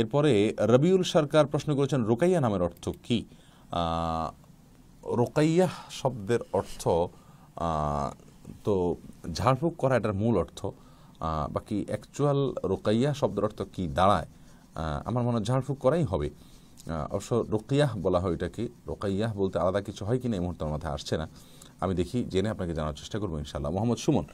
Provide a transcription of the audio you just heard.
এরপরে রবিউল সরকার প্রশ্ন করেছেন রোকাইয়া নামের অর্থ কি রোকাইয়া শব্দের অর্থ তো ঝাড়ফুঁক করা এটার মূল অর্থ বাকি অ্যাকচুয়াল রোকাইয়া শব্দের অর্থ কি দাঁড়ায় আমার মনে হয় ঝাড়ফুঁক করাই হবে অবশ্য রোকিয়াহ বলা হয় এটাকে রোকাইয়াহ বলতে আলাদা কিছু হয় কিনা এই মুহূর্তে আমার মাথায় আসছে না আমি দেখি জেনে আপনাকে জানার চেষ্টা করবো ইনশাল্লাহ মোহাম্মদ সুমন